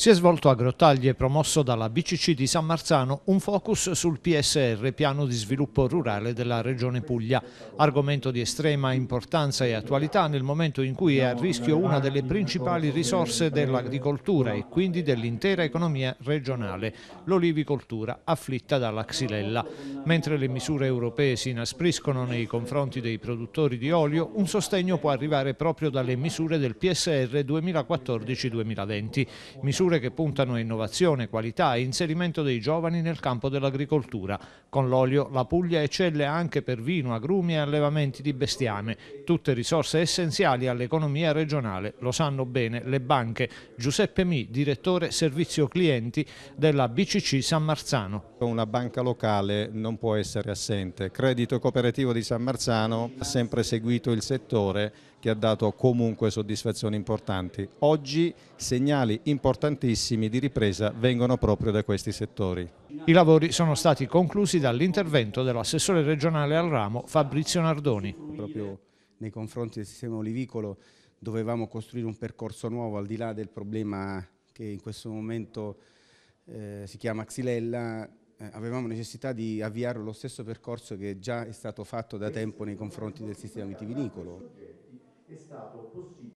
Si è svolto a Grottaglie, promosso dalla BCC di San Marzano, un focus sul PSR, piano di sviluppo rurale della Regione Puglia, argomento di estrema importanza e attualità nel momento in cui è a rischio una delle principali risorse dell'agricoltura e quindi dell'intera economia regionale, l'olivicoltura afflitta dalla xylella. Mentre le misure europee si inaspriscono nei confronti dei produttori di olio, un sostegno può arrivare proprio dalle misure del PSR 2014-2020, misure che puntano a innovazione, qualità e inserimento dei giovani nel campo dell'agricoltura. Con l'olio la Puglia eccelle anche per vino, agrumi e allevamenti di bestiame, tutte risorse essenziali all'economia regionale, lo sanno bene le banche. Giuseppe Mi, direttore servizio clienti della BCC San Marzano. Una banca locale non può essere assente. Credito Cooperativo di San Marzano ha sempre seguito il settore che ha dato comunque soddisfazioni importanti. Oggi segnali importantissimi importantissimi di ripresa vengono proprio da questi settori. I lavori sono stati conclusi dall'intervento dell'assessore regionale al ramo Fabrizio Nardoni. Proprio nei confronti del sistema olivicolo dovevamo costruire un percorso nuovo al di là del problema che in questo momento eh, si chiama Xylella, eh, avevamo necessità di avviare lo stesso percorso che già è stato fatto da tempo nei confronti del sistema vitivinicolo.